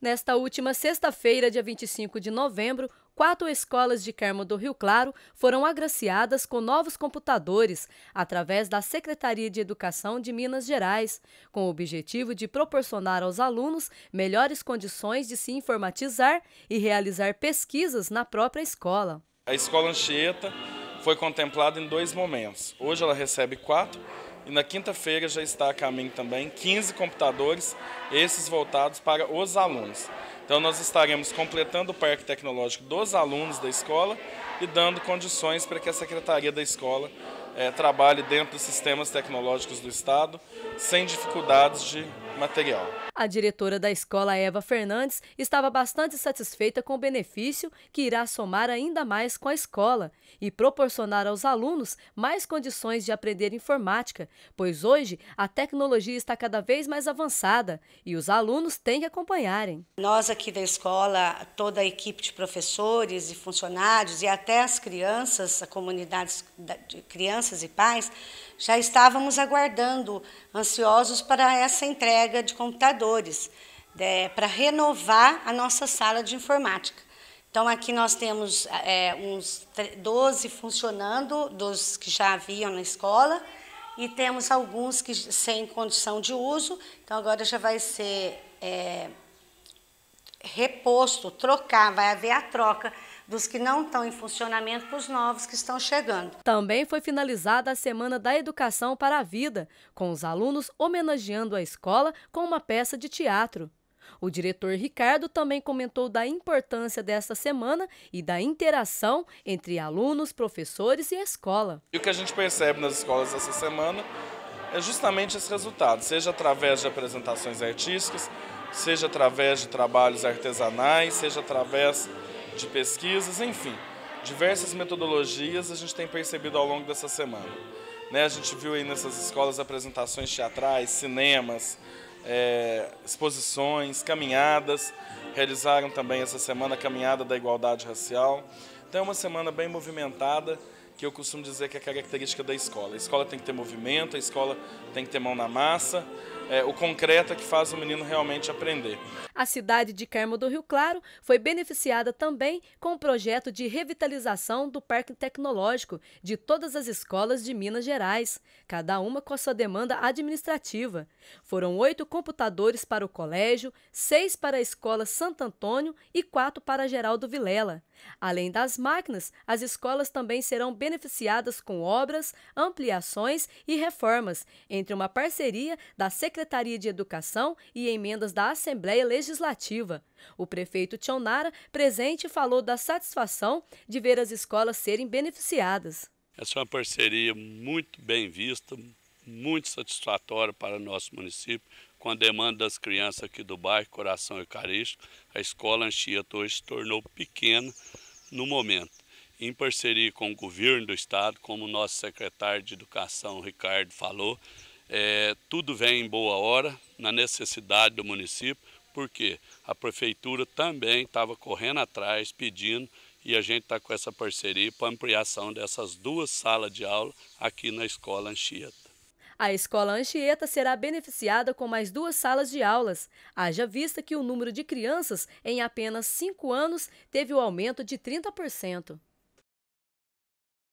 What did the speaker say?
Nesta última sexta-feira, dia 25 de novembro, quatro escolas de Carmo do Rio Claro foram agraciadas com novos computadores através da Secretaria de Educação de Minas Gerais, com o objetivo de proporcionar aos alunos melhores condições de se informatizar e realizar pesquisas na própria escola. A escola Anchieta foi contemplada em dois momentos. Hoje ela recebe quatro e na quinta-feira já está a caminho também 15 computadores, esses voltados para os alunos. Então nós estaremos completando o parque tecnológico dos alunos da escola e dando condições para que a secretaria da escola é, trabalhe dentro dos sistemas tecnológicos do Estado, sem dificuldades de material. A diretora da escola, Eva Fernandes, estava bastante satisfeita com o benefício que irá somar ainda mais com a escola e proporcionar aos alunos mais condições de aprender informática, pois hoje a tecnologia está cada vez mais avançada e os alunos têm que acompanharem. Nós aqui da escola, toda a equipe de professores e funcionários e até as crianças, a comunidade de crianças e pais, já estávamos aguardando, ansiosos para essa entrega entrega de computadores é, né, para renovar a nossa sala de informática. Então, aqui nós temos é, uns 12 funcionando, dos que já haviam na escola, e temos alguns que sem condição de uso. Então, agora já vai ser é, reposto, trocar, vai haver a troca dos que não estão em funcionamento para os novos que estão chegando. Também foi finalizada a Semana da Educação para a Vida, com os alunos homenageando a escola com uma peça de teatro. O diretor Ricardo também comentou da importância dessa semana e da interação entre alunos, professores e escola. E o que a gente percebe nas escolas essa semana é justamente esse resultado, seja através de apresentações artísticas, seja através de trabalhos artesanais, seja através de pesquisas, enfim, diversas metodologias a gente tem percebido ao longo dessa semana. Né, a gente viu aí nessas escolas apresentações teatrais, cinemas, é, exposições, caminhadas. Realizaram também essa semana a Caminhada da Igualdade Racial. Então é uma semana bem movimentada, que eu costumo dizer que é a característica da escola. A escola tem que ter movimento, a escola tem que ter mão na massa, é, o concreto é que faz o menino realmente aprender. A cidade de Carmo do Rio Claro foi beneficiada também com o projeto de revitalização do Parque Tecnológico de todas as escolas de Minas Gerais, cada uma com a sua demanda administrativa. Foram oito computadores para o colégio, seis para a Escola Santo Antônio e quatro para Geraldo Vilela. Além das máquinas, as escolas também serão beneficiadas com obras, ampliações e reformas, entre uma parceria da Secretaria Secretaria de Educação e emendas da Assembleia Legislativa. O prefeito Tionara, presente, falou da satisfação de ver as escolas serem beneficiadas. Essa é uma parceria muito bem vista, muito satisfatória para o nosso município, com a demanda das crianças aqui do bairro Coração Eucarístico. A escola Anchieta hoje se tornou pequena no momento. Em parceria com o governo do estado, como o nosso secretário de Educação, Ricardo, falou, é, tudo vem em boa hora, na necessidade do município, porque a prefeitura também estava correndo atrás, pedindo, e a gente está com essa parceria para ampliação dessas duas salas de aula aqui na Escola Anchieta. A Escola Anchieta será beneficiada com mais duas salas de aulas. Haja vista que o número de crianças em apenas cinco anos teve o um aumento de 30%.